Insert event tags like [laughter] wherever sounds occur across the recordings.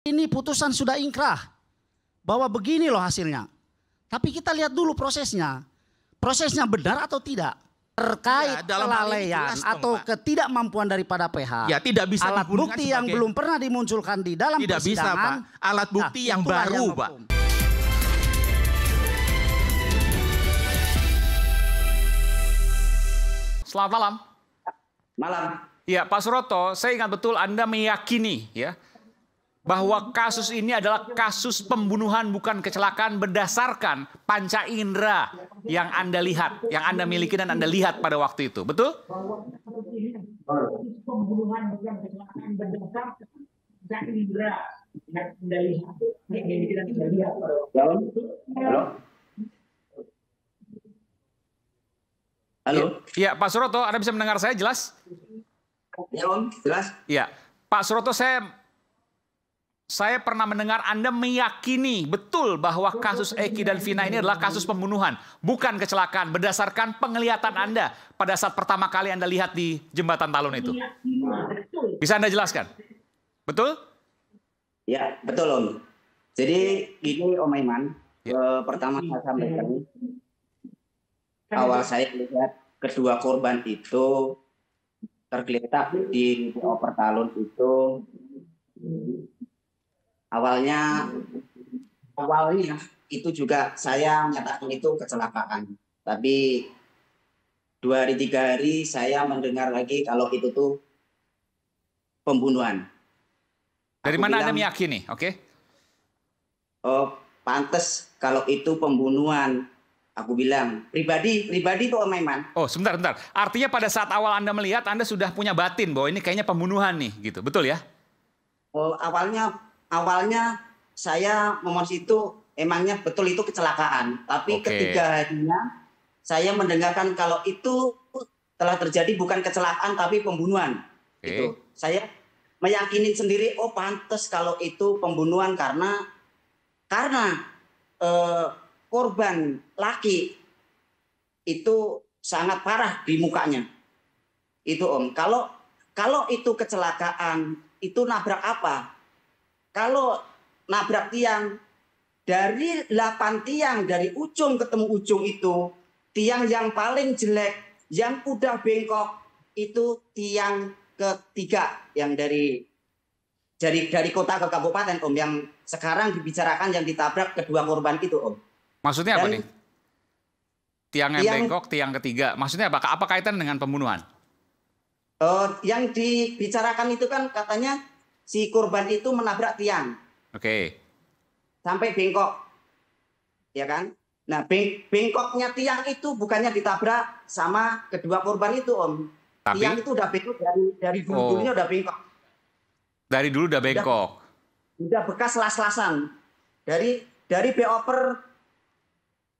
Ini putusan sudah ingkrah bahwa begini loh hasilnya. Tapi kita lihat dulu prosesnya. Prosesnya benar atau tidak? Terkait ya, dalam kelalaian atau Pak. ketidakmampuan daripada PH. Ya, tidak bisa alat bukti sebagai... yang belum pernah dimunculkan di dalam tidak persidangan. Tidak bisa, Pak. Alat nah, bukti nah, yang baru, yang Pak. Selamat malam. Malam. Ya, Pak Suroto, saya ingat betul Anda meyakini ya bahwa kasus ini adalah kasus pembunuhan bukan kecelakaan berdasarkan panca indera yang Anda lihat, yang Anda miliki dan Anda lihat pada waktu itu. Betul? pembunuhan Halo? Halo? Iya, Pak Suroto, Anda bisa mendengar saya jelas? Ya, Om, jelas. Iya. Pak Suroto, saya saya pernah mendengar Anda meyakini betul bahwa kasus Eki dan Vina ini adalah kasus pembunuhan, bukan kecelakaan berdasarkan penglihatan Anda pada saat pertama kali Anda lihat di jembatan Talun itu. Bisa Anda jelaskan? Betul? Ya, betul Om. Jadi ini Om Iman, ya. eh, pertama saya sampaikan awal saya melihat kedua korban itu tergeletak di oper talun itu awalnya awalnya itu juga saya menyatakan itu kecelakaan tapi dua hari tiga hari saya mendengar lagi kalau itu tuh pembunuhan dari Aku mana bilang, anda meyakini oke okay. oh pantas kalau itu pembunuhan aku bilang pribadi pribadi tuh Om Eman. Oh sebentar sebentar. Artinya pada saat awal Anda melihat Anda sudah punya batin bahwa ini kayaknya pembunuhan nih gitu. Betul ya? Oh, awalnya awalnya saya memohon itu emangnya betul itu kecelakaan. Tapi okay. ketiga harinya saya mendengarkan kalau itu telah terjadi bukan kecelakaan tapi pembunuhan. Okay. Itu saya meyakini sendiri oh pantas kalau itu pembunuhan karena karena eh, korban laki itu sangat parah di mukanya. Itu Om. Kalau kalau itu kecelakaan itu nabrak apa? kalau nabrak tiang dari 8 tiang dari ujung ketemu ujung itu tiang yang paling jelek yang udah bengkok itu tiang ketiga yang dari dari dari kota ke kabupaten Om yang sekarang dibicarakan yang ditabrak kedua korban itu Om. Maksudnya Dan apa nih? Tiang yang tiang, bengkok, tiang ketiga. Maksudnya apa? Apa kaitan dengan pembunuhan? Uh, yang dibicarakan itu kan katanya si korban itu menabrak tiang. Oke. Okay. Sampai bengkok. Ya kan? Nah, beng bengkoknya tiang itu bukannya ditabrak sama kedua korban itu, Om. Tapi, tiang itu udah bengkok dari dari dulu-dulunya oh. udah bengkok. Dari dulu udah bengkok. Udah, udah bekas las-lasan. Dari dari beoper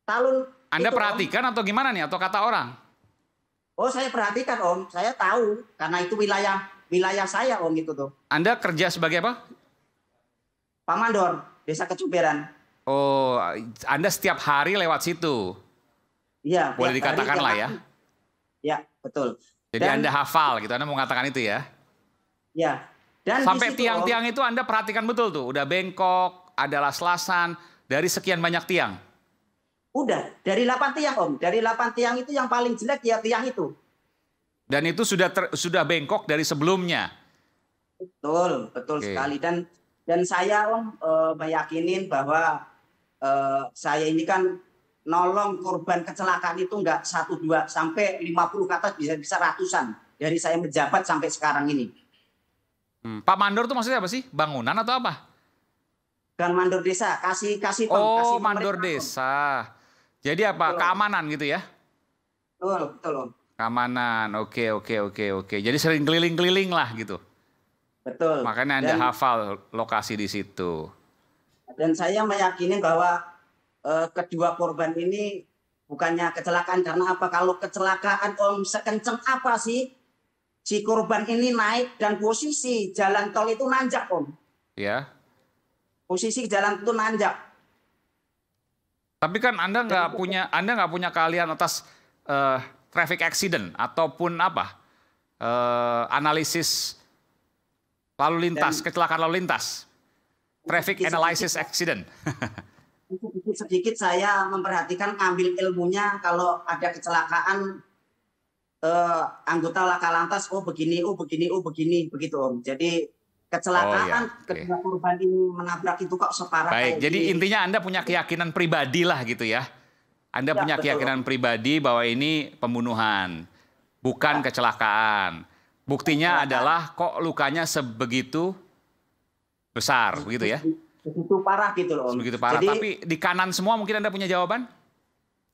talun Anda itu, perhatikan om. atau gimana nih atau kata orang? Oh, saya perhatikan, Om. Saya tahu karena itu wilayah wilayah saya om itu tuh. Anda kerja sebagai apa? Pamandor, desa Kecuberan. Oh, Anda setiap hari lewat situ? Iya. Boleh dikatakan lah ya. Iya betul. Jadi Dan, Anda hafal gitu, Anda mau mengatakan itu ya? Iya. Dan Sampai tiang-tiang itu Anda perhatikan betul tuh, udah bengkok, ada las-lasan, dari sekian banyak tiang? Udah, dari 8 tiang om. Dari 8 tiang itu yang paling jelek ya tiang itu. Dan itu sudah ter, sudah bengkok dari sebelumnya. Betul, betul okay. sekali dan dan saya om e, meyakinin bahwa e, saya ini kan nolong korban kecelakaan itu enggak satu dua sampai lima puluh atas bisa bisa ratusan dari saya menjabat sampai sekarang ini. Hmm, Pak Mandor itu maksudnya apa sih? Bangunan atau apa? Kan mandor desa, kasih kasih Oh, kasih mandor desa. Jadi apa? Betul. Keamanan gitu ya? Betul, betul. Om. Keamanan, oke oke oke oke. Jadi sering keliling-keliling lah gitu. Betul. Makanya Anda dan, hafal lokasi di situ. Dan saya meyakini bahwa eh, kedua korban ini bukannya kecelakaan karena apa? Kalau kecelakaan Om sekenceng apa sih? Si korban ini naik dan posisi jalan tol itu nanjak Om. Ya. Posisi jalan itu nanjak. Tapi kan Anda nggak punya Anda nggak punya keahlian atas uh, traffic accident ataupun apa uh, analisis lalu lintas, Dan, kecelakaan lalu lintas, traffic sedikit, analysis accident. sedikit [laughs] sedikit saya memperhatikan ambil ilmunya kalau ada kecelakaan uh, anggota laka lantas, oh begini, oh begini, oh begini, begitu om. Jadi kecelakaan oh, iya. kedua okay. korban ini menabrak itu kok separah. Baik, jadi ini. intinya anda punya keyakinan pribadi lah gitu ya anda ya, punya betul. keyakinan pribadi bahwa ini pembunuhan, bukan ya. kecelakaan. Buktinya ya. adalah kok lukanya sebegitu besar, begitu ya? Begitu parah gitu loh. Begitu parah. Jadi, Tapi di kanan semua mungkin Anda punya jawaban?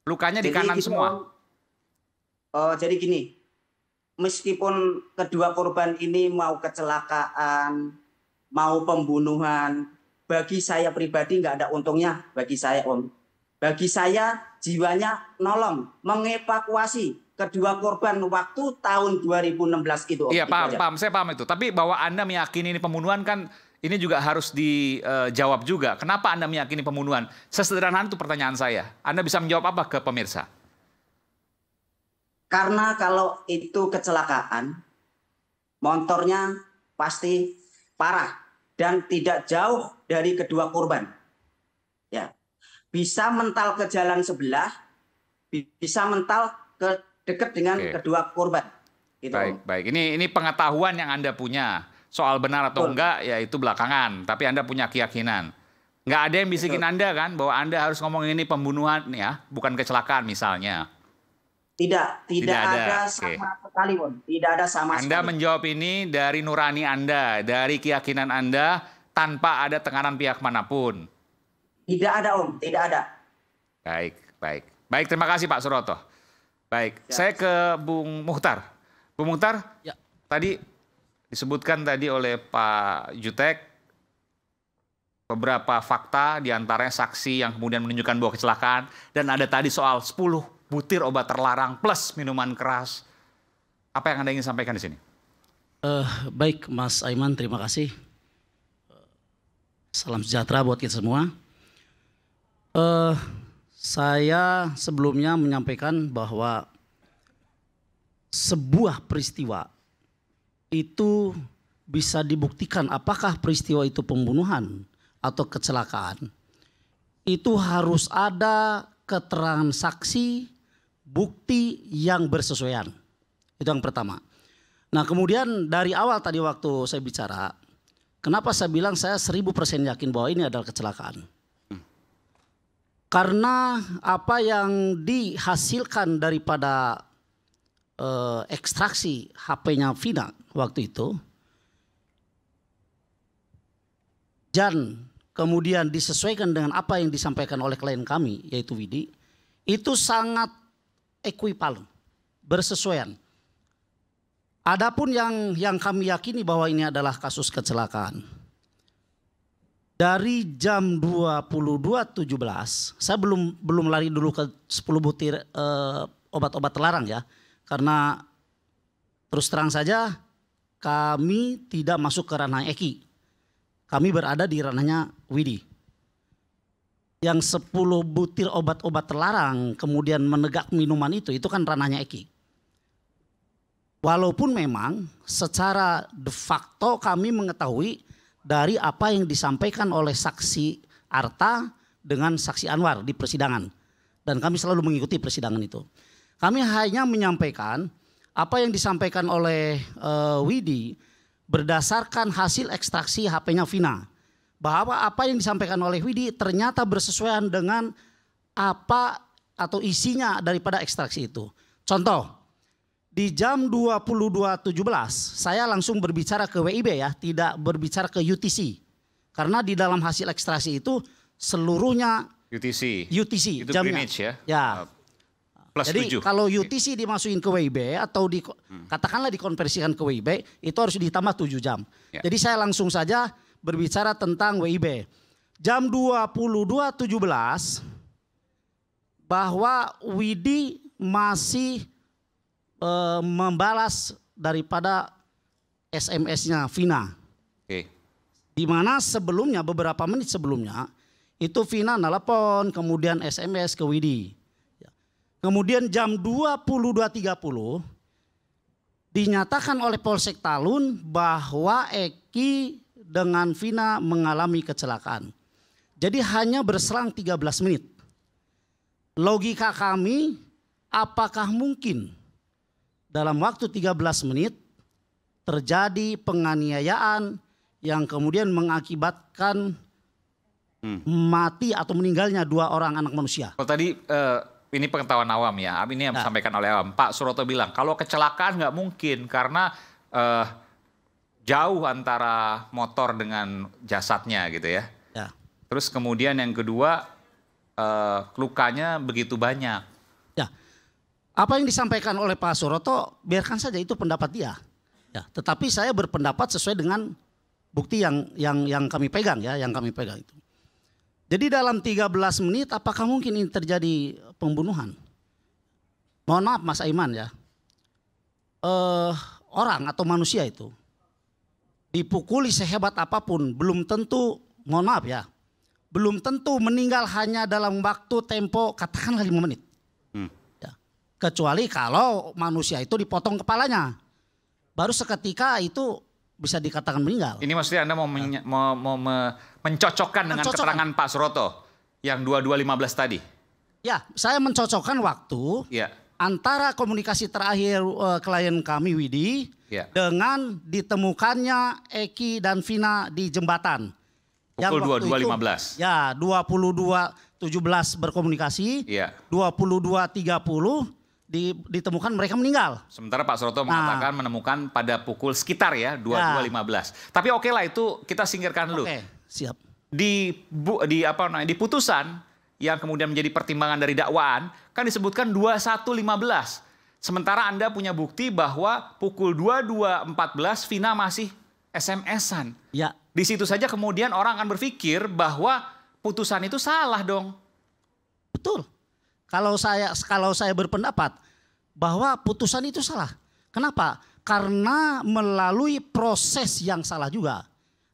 Lukanya di kanan gitu, semua. oh, jadi gini, meskipun kedua korban ini mau kecelakaan, mau pembunuhan, bagi saya pribadi nggak ada untungnya bagi saya om bagi saya jiwanya nolong mengevakuasi kedua korban waktu tahun 2016 itu. Iya paham, paham, saya paham itu. Tapi bahwa Anda meyakini ini pembunuhan kan ini juga harus dijawab eh, uh, juga. Kenapa Anda meyakini pembunuhan? Sesederhana itu pertanyaan saya. Anda bisa menjawab apa ke pemirsa? Karena kalau itu kecelakaan, motornya pasti parah dan tidak jauh dari kedua korban bisa mental ke jalan sebelah, bisa mental ke dekat dengan Oke. kedua korban. Gitu. Baik, baik. Ini ini pengetahuan yang Anda punya. Soal benar atau Betul. enggak ya itu belakangan, tapi Anda punya keyakinan. Enggak ada yang bisikin Betul. Anda kan bahwa Anda harus ngomong ini pembunuhan ya, bukan kecelakaan misalnya. Tidak, tidak, tidak ada, ada sama okay. sekali, Won. Tidak ada sama sekali. Anda menjawab ini dari nurani Anda, dari keyakinan Anda tanpa ada tekanan pihak manapun. Tidak ada Om, tidak ada. Baik, baik. Baik, terima kasih Pak Suroto. Baik, ya. saya ke Bung Muhtar. Bung Muhtar, ya. tadi disebutkan tadi oleh Pak Jutek beberapa fakta diantaranya saksi yang kemudian menunjukkan bahwa kecelakaan dan ada tadi soal 10 butir obat terlarang plus minuman keras. Apa yang Anda ingin sampaikan di sini? Uh, baik Mas Aiman, terima kasih. Salam sejahtera buat kita semua. Uh, saya sebelumnya menyampaikan bahwa sebuah peristiwa itu bisa dibuktikan apakah peristiwa itu pembunuhan atau kecelakaan. Itu harus ada keterangan saksi, bukti yang bersesuaian. Itu yang pertama. Nah kemudian dari awal tadi waktu saya bicara, kenapa saya bilang saya seribu persen yakin bahwa ini adalah kecelakaan karena apa yang dihasilkan daripada eh, ekstraksi HP-nya Vina waktu itu dan kemudian disesuaikan dengan apa yang disampaikan oleh klien kami yaitu Widi itu sangat equipal bersesuaian. Adapun yang yang kami yakini bahwa ini adalah kasus kecelakaan dari jam 22.17 saya belum belum lari dulu ke 10 butir uh, obat-obat terlarang ya karena terus terang saja kami tidak masuk ke ranah Eki. Kami berada di ranahnya Widi. Yang 10 butir obat-obat terlarang kemudian menegak minuman itu itu kan ranahnya Eki. Walaupun memang secara de facto kami mengetahui dari apa yang disampaikan oleh saksi Arta dengan saksi Anwar di persidangan. Dan kami selalu mengikuti persidangan itu. Kami hanya menyampaikan apa yang disampaikan oleh uh, Widi berdasarkan hasil ekstraksi HP-nya Vina. Bahwa apa yang disampaikan oleh Widi ternyata bersesuaian dengan apa atau isinya daripada ekstraksi itu. Contoh, di jam 22.17 saya langsung berbicara ke WIB ya, tidak berbicara ke UTC. Karena di dalam hasil ekstrasi itu seluruhnya UTC. UTC itu jamnya. Greenwich ya. Ya. Ah, plus Jadi 7. kalau UTC dimasukin ke WIB atau di hmm. katakanlah dikonversikan ke WIB itu harus ditambah 7 jam. Ya. Jadi saya langsung saja berbicara tentang WIB. Jam 22.17 bahwa Widi masih uh, membalas daripada SMS-nya Vina. Oke. Di mana sebelumnya beberapa menit sebelumnya itu Vina nelpon kemudian SMS ke Widi. Ya. Kemudian jam 22.30 dinyatakan oleh Polsek Talun bahwa Eki dengan Vina mengalami kecelakaan. Jadi hanya berselang 13 menit. Logika kami, apakah mungkin dalam waktu 13 menit terjadi penganiayaan yang kemudian mengakibatkan hmm. mati atau meninggalnya dua orang anak manusia. Kalau tadi uh, ini pengetahuan awam ya, ini yang nah. disampaikan oleh awam. Pak Suroto bilang kalau kecelakaan nggak mungkin karena uh, jauh antara motor dengan jasadnya gitu ya. ya. Terus kemudian yang kedua uh, lukanya begitu banyak apa yang disampaikan oleh Pak Suroto biarkan saja itu pendapat dia. Ya, tetapi saya berpendapat sesuai dengan bukti yang yang yang kami pegang ya, yang kami pegang itu. Jadi dalam 13 menit apakah mungkin ini terjadi pembunuhan? Mohon maaf Mas Aiman ya. Eh, orang atau manusia itu dipukuli sehebat apapun belum tentu mohon maaf ya. Belum tentu meninggal hanya dalam waktu tempo katakanlah 5 menit. Kecuali kalau manusia itu dipotong kepalanya. Baru seketika itu bisa dikatakan meninggal. Ini maksudnya Anda mau, men mau, mau me mencocokkan dengan keterangan Pak Suroto yang 2215 tadi? Ya, saya mencocokkan waktu ya. antara komunikasi terakhir uh, klien kami Widi ya. dengan ditemukannya Eki dan Vina di jembatan. Pukul 22.15. Ya, 22.17 berkomunikasi, ya. 22.30 ditemukan mereka meninggal. Sementara Pak Soroto nah. mengatakan menemukan pada pukul sekitar ya 22.15. Ya. Tapi oke okay lah itu kita singkirkan dulu. Oke, okay, siap. Di bu, di apa namanya di putusan yang kemudian menjadi pertimbangan dari dakwaan kan disebutkan 21.15. Sementara Anda punya bukti bahwa pukul 22.14 Vina masih SMS-an. Ya. Di situ saja kemudian orang akan berpikir bahwa putusan itu salah dong. Betul. Kalau saya kalau saya berpendapat bahwa putusan itu salah. Kenapa? Karena melalui proses yang salah juga.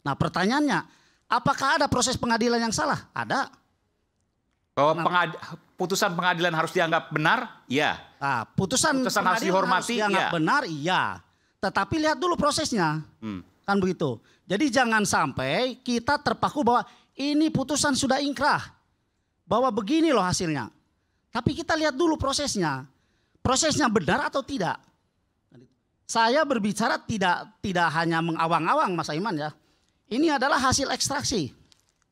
Nah, pertanyaannya, apakah ada proses pengadilan yang salah? Ada. Bahwa nah. pengad putusan pengadilan harus dianggap benar? Iya. Nah, putusan, putusan harus dihormati, harus dianggap iya. benar, iya. Tetapi lihat dulu prosesnya. Hmm. Kan begitu. Jadi jangan sampai kita terpaku bahwa ini putusan sudah ingkrah. Bahwa begini loh hasilnya. Tapi kita lihat dulu prosesnya. Prosesnya benar atau tidak? Saya berbicara tidak tidak hanya mengawang-awang Mas Aiman ya. Ini adalah hasil ekstraksi.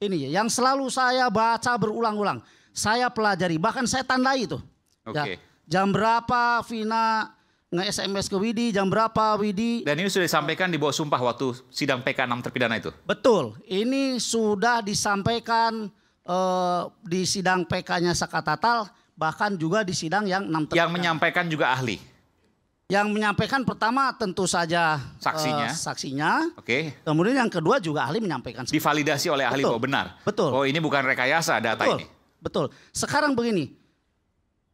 Ini yang selalu saya baca berulang-ulang. Saya pelajari, bahkan saya tandai itu. Okay. Ya, jam berapa Vina nge-SMS ke Widi, jam berapa Widi. Dan ini sudah disampaikan di bawah sumpah waktu sidang PK6 terpidana itu? Betul, ini sudah disampaikan uh, di sidang PK-nya Sakatatal bahkan juga di sidang yang enam terdakwa. Yang menyampaikan juga ahli. Yang menyampaikan pertama tentu saja eh, saksinya. Uh, saksinya. Oke. Okay. Kemudian yang kedua juga ahli menyampaikan. Divalidasi oleh ahli betul, bahwa benar. Betul. Oh ini bukan rekayasa data betul, ini. Betul. Sekarang begini.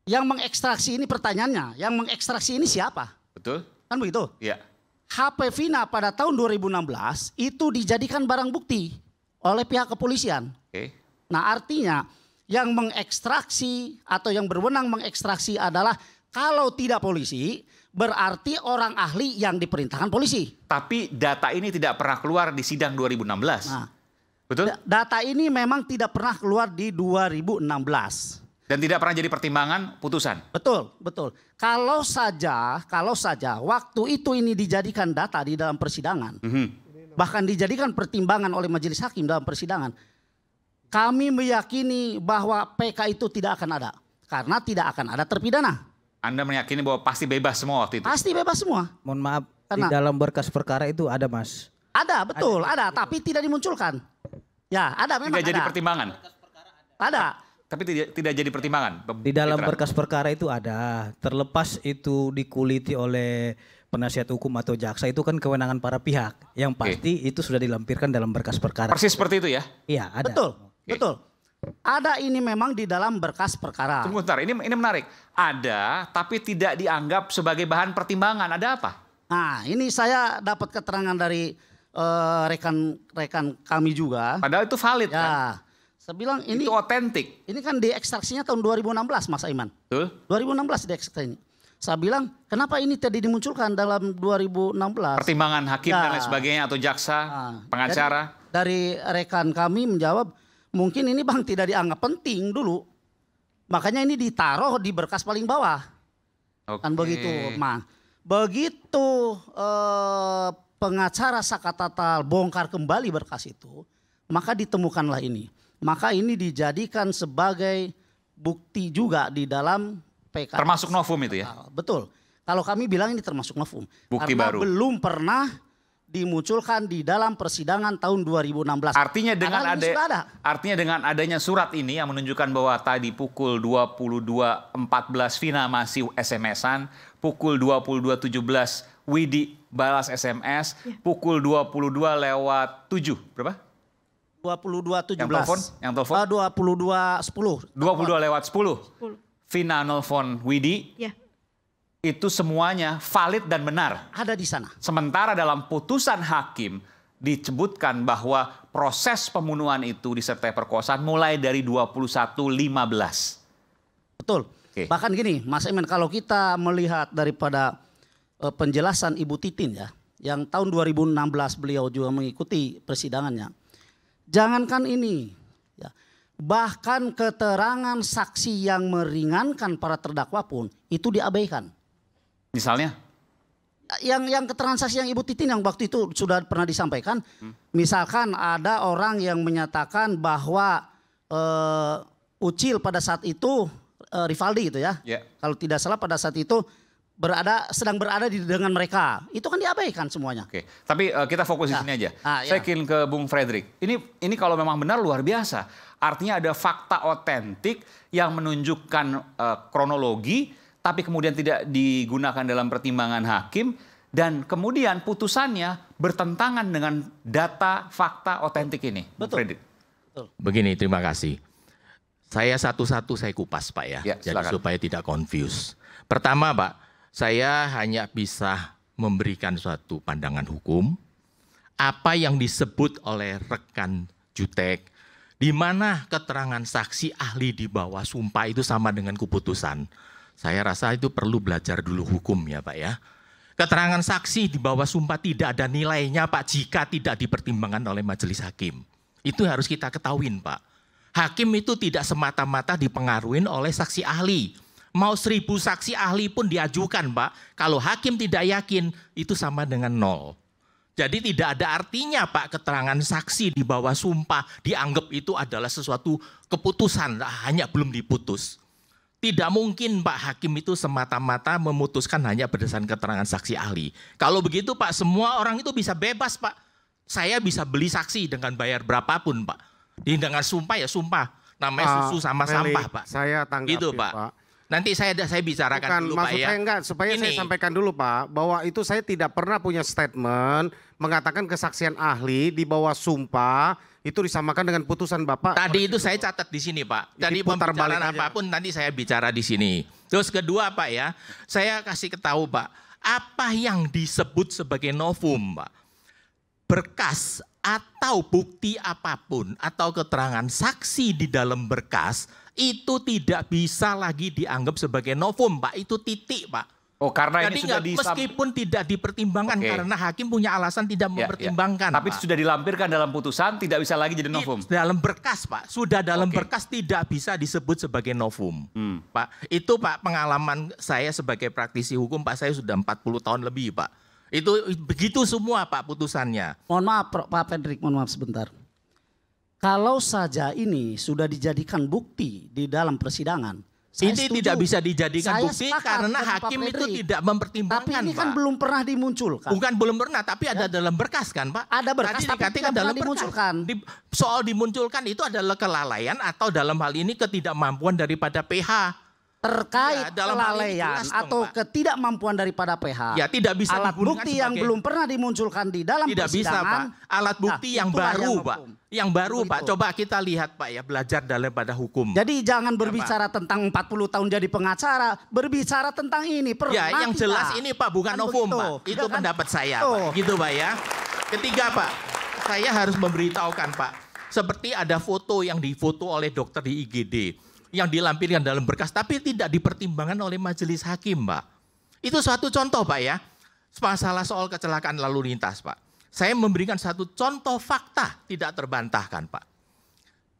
Yang mengekstraksi ini pertanyaannya, yang mengekstraksi ini siapa? Betul. Kan begitu? Iya. HP Vina pada tahun 2016 itu dijadikan barang bukti oleh pihak kepolisian. Oke. Okay. Nah artinya yang mengekstraksi atau yang berwenang mengekstraksi adalah kalau tidak polisi, berarti orang ahli yang diperintahkan polisi. Tapi data ini tidak pernah keluar di sidang 2016. Nah, Betul? Data ini memang tidak pernah keluar di 2016. Dan tidak pernah jadi pertimbangan putusan. Betul, betul. Kalau saja, kalau saja waktu itu ini dijadikan data di dalam persidangan, mm -hmm. bahkan dijadikan pertimbangan oleh majelis hakim dalam persidangan, kami meyakini bahwa PK itu tidak akan ada. Karena tidak akan ada terpidana. Anda meyakini bahwa pasti bebas semua waktu itu? Pasti bebas semua. Mohon maaf, Karena, di dalam berkas perkara itu ada mas? Ada, betul. Ada, ada tapi tidak dimunculkan. Ya, ada memang Tidak ada. jadi pertimbangan? Ada. Tapi tidak tidak jadi pertimbangan. Di dalam berkas perkara itu ada. Terlepas itu dikuliti oleh penasihat hukum atau jaksa itu kan kewenangan para pihak. Yang pasti okay. itu sudah dilampirkan dalam berkas perkara. Persis seperti itu ya? Iya, ada. Betul. Okay. Betul. Ada ini memang di dalam berkas perkara. Tunggu sebentar ini ini menarik. Ada tapi tidak dianggap sebagai bahan pertimbangan. Ada apa? Nah, ini saya dapat keterangan dari rekan-rekan eh, uh, kami juga. Padahal itu valid ya. kan? Saya bilang ini itu otentik. Ini kan diekstraksinya tahun 2016 Mas Aiman. Betul. 2016 diekstraksinya. Saya bilang kenapa ini tadi dimunculkan dalam 2016? Pertimbangan hakim ya. dan lain sebagainya atau jaksa, nah, pengacara. Dari, dari rekan kami menjawab Mungkin ini bang tidak dianggap penting dulu. Makanya ini ditaruh di berkas paling bawah. Okay. Kan begitu, Ma, Begitu eh, pengacara Sakatatal bongkar kembali berkas itu, maka ditemukanlah ini. Maka ini dijadikan sebagai bukti juga di dalam PK. Termasuk novum itu ya? Betul. Kalau kami bilang ini termasuk novum. Bukti Karena baru. belum pernah dimunculkan di dalam persidangan tahun 2016. Artinya dengan ada, ada artinya dengan adanya surat ini yang menunjukkan bahwa tadi pukul 22.14 Vina masih SMS-an, pukul 22.17 Widi balas SMS, ya. pukul 22 lewat 7 berapa? 22.17. Yang telepon? Yang telepon? Uh, 22.10. 22 lewat 10. 10. Vina nelfon Widi. Ya itu semuanya valid dan benar. Ada di sana. Sementara dalam putusan hakim disebutkan bahwa proses pembunuhan itu disertai perkosaan mulai dari 21.15. Betul. Okay. Bahkan gini, Mas Emen, kalau kita melihat daripada uh, penjelasan Ibu Titin ya, yang tahun 2016 beliau juga mengikuti persidangannya. Jangankan ini, ya, bahkan keterangan saksi yang meringankan para terdakwa pun itu diabaikan. Misalnya? Yang yang transaksi yang Ibu Titin yang waktu itu sudah pernah disampaikan, hmm. misalkan ada orang yang menyatakan bahwa uh, Ucil pada saat itu uh, Rivaldi gitu ya. Yeah. Kalau tidak salah pada saat itu berada sedang berada di dengan mereka. Itu kan diabaikan semuanya. Oke. Tapi uh, kita fokus nah. di sini aja. Ah, iya. Saya ingin ke Bung Frederick. Ini ini kalau memang benar luar biasa. Artinya ada fakta otentik yang menunjukkan uh, kronologi tapi kemudian tidak digunakan dalam pertimbangan hakim dan kemudian putusannya bertentangan dengan data fakta otentik ini. Betul. Betul. Begini, terima kasih. Saya satu-satu saya kupas Pak ya, ya jadi supaya tidak confuse. Pertama Pak, saya hanya bisa memberikan suatu pandangan hukum. Apa yang disebut oleh rekan Jutek, di mana keterangan saksi ahli di bawah sumpah itu sama dengan keputusan saya rasa itu perlu belajar dulu hukum ya Pak ya. Keterangan saksi di bawah sumpah tidak ada nilainya Pak jika tidak dipertimbangkan oleh majelis hakim. Itu harus kita ketahui Pak. Hakim itu tidak semata-mata dipengaruhi oleh saksi ahli. Mau seribu saksi ahli pun diajukan Pak. Kalau hakim tidak yakin itu sama dengan nol. Jadi tidak ada artinya Pak keterangan saksi di bawah sumpah dianggap itu adalah sesuatu keputusan hanya belum diputus. Tidak mungkin Pak Hakim itu semata-mata memutuskan hanya berdasarkan keterangan saksi ahli. Kalau begitu Pak, semua orang itu bisa bebas Pak. Saya bisa beli saksi dengan bayar berapapun Pak. Dengan sumpah ya sumpah. Namanya ah, susu sama sampah Pak. Saya tanggapi gitu, Pak. Pak Nanti saya ada saya bicarakan Bukan, dulu maksud Pak ya. saya ya. enggak supaya Ini. saya sampaikan dulu Pak bahwa itu saya tidak pernah punya statement mengatakan kesaksian ahli di bawah sumpah itu disamakan dengan putusan Bapak. Tadi itu saya catat di sini Pak. Tadi pembicaraan apapun nanti saya bicara di sini. Terus kedua Pak ya, saya kasih ketahu Pak, apa yang disebut sebagai novum Pak? Berkas atau bukti apapun atau keterangan saksi di dalam berkas itu tidak bisa lagi dianggap sebagai novum, Pak. Itu titik, Pak. Oh, karena Jadi ini sudah disab... meskipun tidak dipertimbangkan okay. karena hakim punya alasan tidak ya, ya. mempertimbangkan. Ya. Tapi Pak. sudah dilampirkan dalam putusan tidak bisa lagi jadi novum. Dalam berkas, Pak. Sudah dalam okay. berkas tidak bisa disebut sebagai novum. Hmm. Pak, itu Pak pengalaman saya sebagai praktisi hukum Pak saya sudah 40 tahun lebih, Pak. Itu begitu semua Pak putusannya. Mohon maaf Pak Fredrik, mohon maaf sebentar. Kalau saja ini sudah dijadikan bukti di dalam persidangan, saya ini setuju. tidak bisa dijadikan saya bukti karena hakim itu tidak mempertimbangkan. Tapi ini kan Pak. belum pernah dimunculkan. Bukan belum pernah, tapi ya. ada dalam berkas kan Pak. Ada berkas, Tadi tapi tidak dalam berkas. dimunculkan. Di, soal dimunculkan itu adalah kelalaian atau dalam hal ini ketidakmampuan daripada PH terkait ya, kelalaian atau Pak. ketidakmampuan daripada PH. Ya, tidak bisa alat bukti sebagai... yang belum pernah dimunculkan di dalam tidak persidangan. Bisa, Pak. Alat bukti nah, yang baru, yang Pak. Yang baru, Begitu. Pak. Coba kita lihat, Pak, ya belajar daripada hukum. Jadi jangan ya, berbicara Pak. tentang 40 tahun jadi pengacara, berbicara tentang ini pernah Ya, yang kita. jelas ini, Pak, bukan kan novum, Pak. Iya Itu kan? pendapat saya, oh. Pak. Gitu, Pak ya. Ketiga, Pak. Saya harus memberitahukan, Pak. Seperti ada foto yang difoto oleh dokter di IGD yang dilampirkan dalam berkas tapi tidak dipertimbangkan oleh majelis hakim, Pak. Itu suatu contoh, Pak ya. Masalah soal kecelakaan lalu lintas, Pak. Saya memberikan satu contoh fakta tidak terbantahkan, Pak.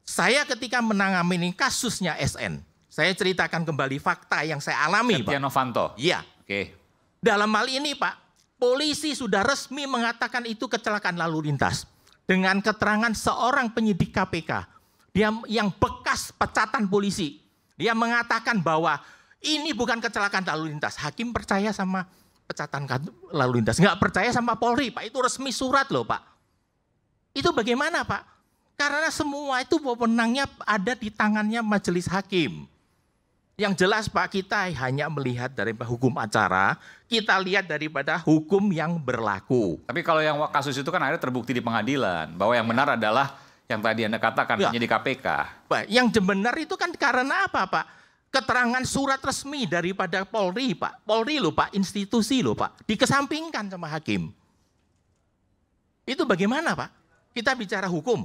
Saya ketika menangani kasusnya SN, saya ceritakan kembali fakta yang saya alami, Setia Pak. Novanto. Iya. Oke. Dalam hal ini, Pak, polisi sudah resmi mengatakan itu kecelakaan lalu lintas dengan keterangan seorang penyidik KPK dia yang bekas pecatan polisi. Dia mengatakan bahwa ini bukan kecelakaan lalu lintas. Hakim percaya sama pecatan kan lalu lintas. Nggak percaya sama Polri, Pak. Itu resmi surat loh, Pak. Itu bagaimana, Pak? Karena semua itu wewenangnya ada di tangannya majelis hakim. Yang jelas Pak kita hanya melihat dari hukum acara, kita lihat daripada hukum yang berlaku. Tapi kalau yang kasus itu kan akhirnya terbukti di pengadilan bahwa yang benar adalah yang tadi Anda katakan ya. di KPK. Pak, Yang benar itu kan karena apa Pak? Keterangan surat resmi daripada Polri Pak. Polri loh Pak, institusi loh Pak. Dikesampingkan sama hakim. Itu bagaimana Pak? Kita bicara hukum.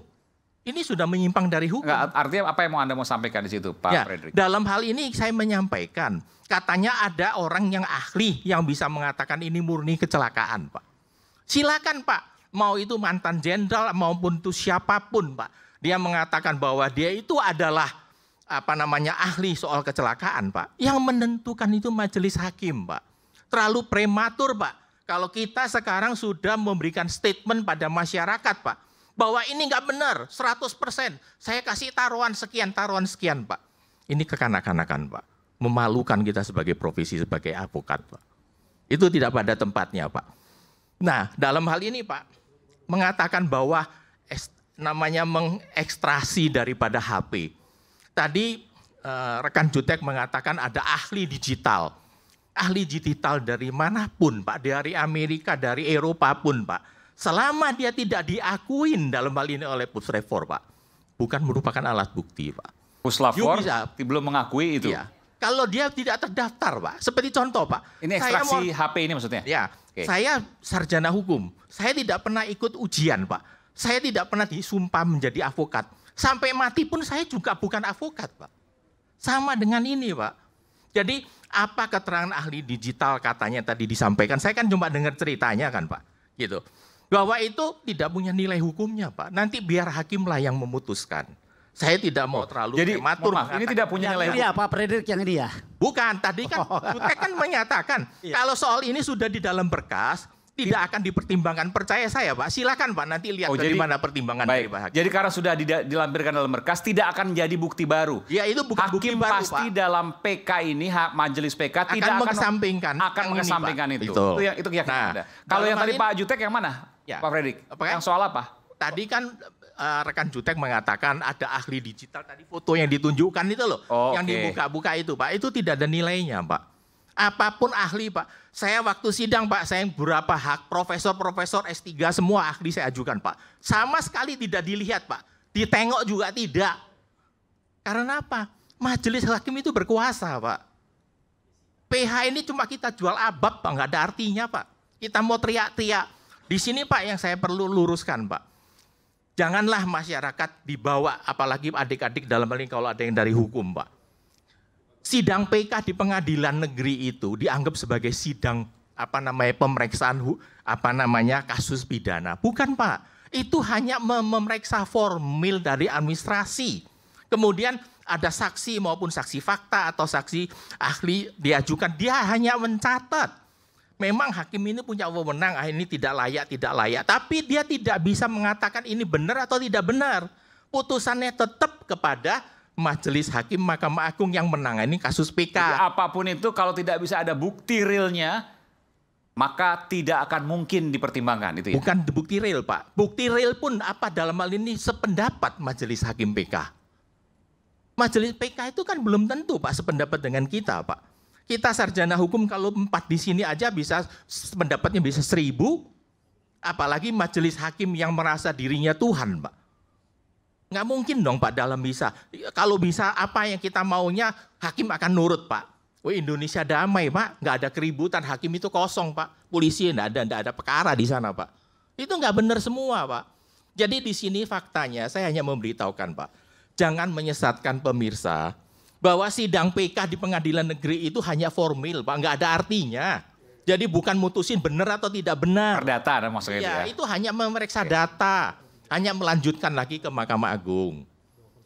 Ini sudah menyimpang dari hukum. Enggak, artinya apa yang mau Anda mau sampaikan di situ, Pak ya, Frederick? Dalam hal ini saya menyampaikan, katanya ada orang yang ahli yang bisa mengatakan ini murni kecelakaan, Pak. Silakan, Pak mau itu mantan jenderal maupun itu siapapun Pak. Dia mengatakan bahwa dia itu adalah apa namanya ahli soal kecelakaan Pak. Yang menentukan itu majelis hakim Pak. Terlalu prematur Pak. Kalau kita sekarang sudah memberikan statement pada masyarakat Pak. Bahwa ini nggak benar 100%. Saya kasih taruhan sekian, taruhan sekian Pak. Ini kekanak-kanakan Pak. Memalukan kita sebagai profesi, sebagai advokat Pak. Itu tidak pada tempatnya Pak. Nah, dalam hal ini Pak, mengatakan bahwa namanya mengekstrasi daripada HP. Tadi eh, rekan Jutek mengatakan ada ahli digital. Ahli digital dari manapun Pak, dari Amerika, dari Eropa pun Pak. Selama dia tidak diakuin dalam hal ini oleh Pusrefor Pak. Bukan merupakan alat bukti Pak. Puslavor belum mengakui itu? Iya kalau dia tidak terdaftar, Pak. Seperti contoh, Pak. Ini ekstraksi saya mau, HP ini maksudnya? Ya. Okay. Saya sarjana hukum. Saya tidak pernah ikut ujian, Pak. Saya tidak pernah disumpah menjadi avokat. Sampai mati pun saya juga bukan avokat, Pak. Sama dengan ini, Pak. Jadi apa keterangan ahli digital katanya tadi disampaikan? Saya kan cuma dengar ceritanya kan, Pak. Gitu. Bahwa itu tidak punya nilai hukumnya, Pak. Nanti biar hakimlah yang memutuskan saya tidak mau oh, terlalu Jadi, matur ini tidak punya nilai. Iya, apa Frederick yang dia. Bukan, tadi kan oh. kita kan menyatakan [laughs] iya. kalau soal ini sudah di dalam berkas, tidak iya. akan dipertimbangkan percaya saya pak silakan pak nanti lihat oh, dari mana pertimbangan baik. dari pak jadi karena sudah dilampirkan dalam berkas tidak akan jadi bukti baru ya itu bukan hakim bukti baru pasti pak. dalam PK ini hak majelis PK akan tidak mengesampingkan akan akan mengesampingkan itu. itu yang itu yang nah, kalau yang tadi Pak Jutek yang mana ya, Pak Fredrik. Ya? yang soal apa tadi kan uh, rekan Jutek mengatakan ada ahli digital tadi foto yang ditunjukkan itu loh, oh, yang dibuka-buka itu Pak, itu tidak ada nilainya Pak. Apapun ahli Pak, saya waktu sidang Pak, saya berapa hak profesor-profesor S3 semua ahli saya ajukan Pak. Sama sekali tidak dilihat Pak, ditengok juga tidak. Karena apa? Majelis hakim itu berkuasa Pak. PH ini cuma kita jual abab Pak, nggak ada artinya Pak. Kita mau teriak-teriak. Di sini Pak yang saya perlu luruskan Pak Janganlah masyarakat dibawa, apalagi adik-adik dalam hal ini kalau ada yang dari hukum, Pak. Sidang PK di pengadilan negeri itu dianggap sebagai sidang apa namanya pemeriksaan apa namanya kasus pidana. Bukan Pak, itu hanya memeriksa formil dari administrasi. Kemudian ada saksi maupun saksi fakta atau saksi ahli diajukan, dia hanya mencatat memang hakim ini punya wewenang, ah ini tidak layak, tidak layak. Tapi dia tidak bisa mengatakan ini benar atau tidak benar. Putusannya tetap kepada majelis hakim Mahkamah Agung yang menangani ah, kasus PK. Jadi apapun itu kalau tidak bisa ada bukti realnya, maka tidak akan mungkin dipertimbangkan itu ya. Bukan bukti real, Pak. Bukti real pun apa dalam hal ini sependapat majelis hakim PK. Majelis PK itu kan belum tentu Pak sependapat dengan kita, Pak. Kita sarjana hukum kalau empat di sini aja bisa mendapatnya bisa seribu, apalagi majelis hakim yang merasa dirinya Tuhan, Pak. Nggak mungkin dong Pak dalam bisa. Kalau bisa apa yang kita maunya, hakim akan nurut Pak. Wah Indonesia damai Pak, nggak ada keributan, hakim itu kosong Pak. Polisi nggak ada, nggak ada perkara di sana Pak. Itu nggak benar semua Pak. Jadi di sini faktanya, saya hanya memberitahukan Pak. Jangan menyesatkan pemirsa bahwa sidang PK di pengadilan negeri itu hanya formil, Pak, nggak ada artinya. Jadi bukan mutusin benar atau tidak benar. Perdata maksudnya ya, itu iya, ya. itu hanya memeriksa data, hanya melanjutkan lagi ke Mahkamah Agung.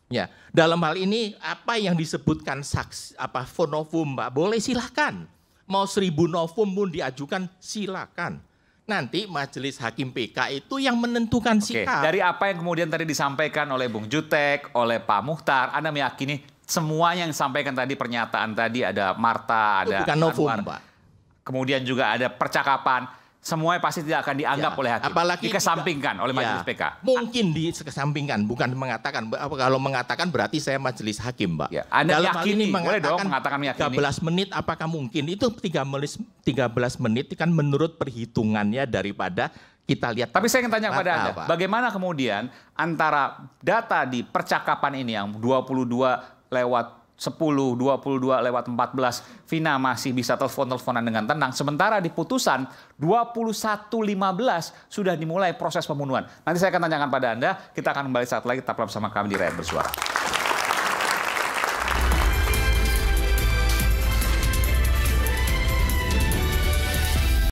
Ya, dalam hal ini apa yang disebutkan saksi apa fonofum, Pak, boleh silahkan. Mau seribu novum pun diajukan silakan. Nanti majelis hakim PK itu yang menentukan Oke. sikap. Dari apa yang kemudian tadi disampaikan oleh Bung Jutek, oleh Pak Muhtar, Anda meyakini semua yang disampaikan tadi pernyataan tadi ada Marta, ada bukan novum, Pak. Kemudian juga ada percakapan semuanya pasti tidak akan dianggap ya, oleh hakim. Apalagi dikesampingkan juga, oleh majelis ya, PK. Mungkin dikesampingkan, bukan mengatakan. Kalau mengatakan berarti saya majelis hakim, Pak. Ya, anda Dalam yakini, ini boleh dong mengatakan 13 menit apakah mungkin? Itu 13, 13 menit kan menurut perhitungannya daripada kita lihat. Tapi saya ingin tanya kepada Anda, Pak. bagaimana kemudian antara data di percakapan ini yang 22 lewat 10, 22 lewat 14, Vina masih bisa telepon-teleponan dengan tenang. Sementara di putusan 21.15 sudah dimulai proses pembunuhan. Nanti saya akan tanyakan pada Anda, kita akan kembali saat lagi tetaplah bersama kami di Rakyat Bersuara.